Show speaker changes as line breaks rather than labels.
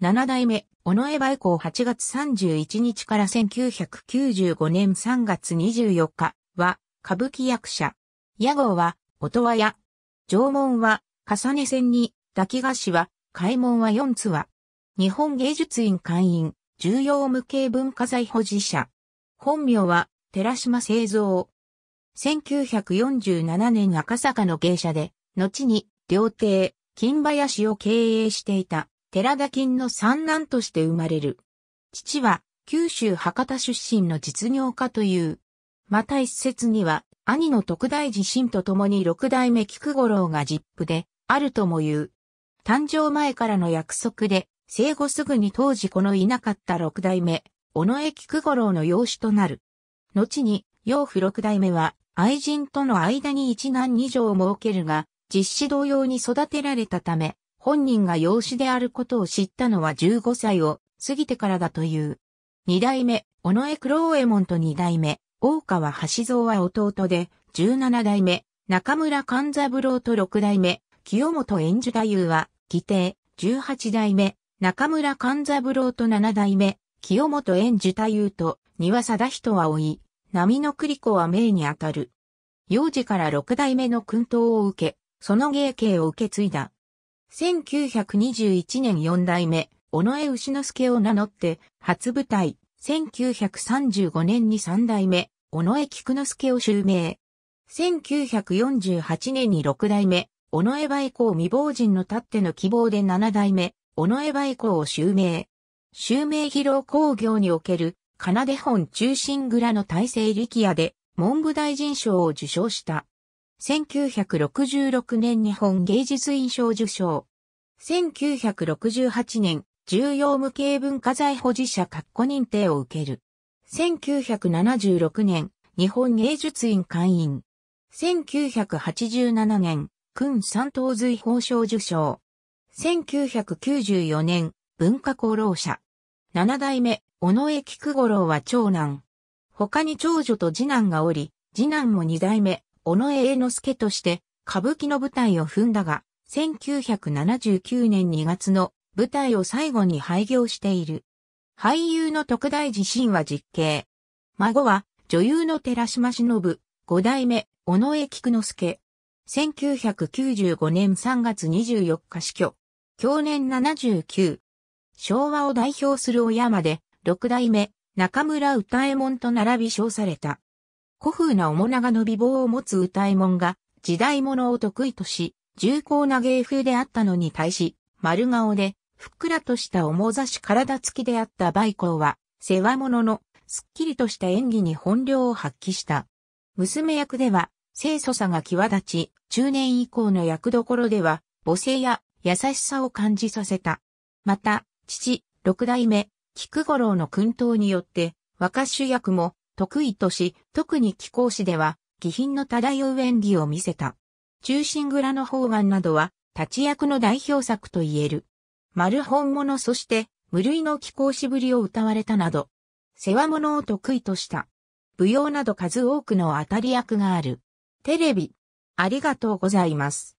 7代目、尾上梅子8月31日から1995年3月24日は、歌舞伎役者。屋号は、音羽屋。縄文は、重ね線に、抱き菓子は、開門は四つは。日本芸術院会員、重要無形文化財保持者。本名は、寺島製造。1947年赤坂の芸者で、後に、料亭、金林を経営していた。寺田金の三男として生まれる。父は、九州博多出身の実業家という。また一説には、兄の徳大自身と共に六代目菊五郎が実父で、あるとも言う。誕生前からの約束で、生後すぐに当時このいなかった六代目、尾上菊五郎の養子となる。後に、養父六代目は、愛人との間に一男二女を設けるが、実子同様に育てられたため、本人が養子であることを知ったのは15歳を過ぎてからだという。二代目、尾上九郎右衛門と二代目、大川橋蔵は弟で、17代目、中村勘三郎と六代目、清本円寿太夫は、義弟、18代目、中村勘三郎と七代目、清本円寿太夫と、庭貞人は追い、波の栗子は命にあたる。幼児から六代目の薫陶を受け、その芸形を受け継いだ。1921年4代目、尾上牛之助を名乗って、初舞台、1935年に3代目、尾上菊之助を襲名。1948年に6代目、尾上梅子未亡人のたっての希望で7代目、尾上梅子を襲名。襲名披露工業における、奏本中心蔵の大成力也で、文部大臣賞を受賞した。1966年日本芸術院賞受賞。1968年、重要無形文化財保持者括弧認定を受ける。1976年、日本芸術院会員。1987年、君三等随法賞受賞。1994年、文化功労者。七代目、尾上菊五郎は長男。他に長女と次男がおり、次男も二代目、尾上栄之助として歌舞伎の舞台を踏んだが、1979年2月の舞台を最後に廃業している。俳優の特大自身は実刑。孫は女優の寺島忍、五代目、尾上菊之助。1995年3月24日死去。去年79。昭和を代表する親まで、六代目、中村歌右衛門と並び称された。古風な面長の美貌を持つ歌右衛門が、時代物を得意とし、重厚な芸風であったのに対し、丸顔で、ふっくらとした重ざし体つきであった梅光は、世話物の、すっきりとした演技に本領を発揮した。娘役では、清楚さが際立ち、中年以降の役どころでは、母性や優しさを感じさせた。また、父、六代目、菊五郎の訓導によって、若主役も、得意とし、特に貴公子では、気品の漂う演技を見せた。中心蔵の方眼などは、立役の代表作と言える。丸本物そして、無類の貴公子ぶりを歌われたなど、世話物を得意とした。舞踊など数多くの当たり役がある。テレビ、ありがとうございます。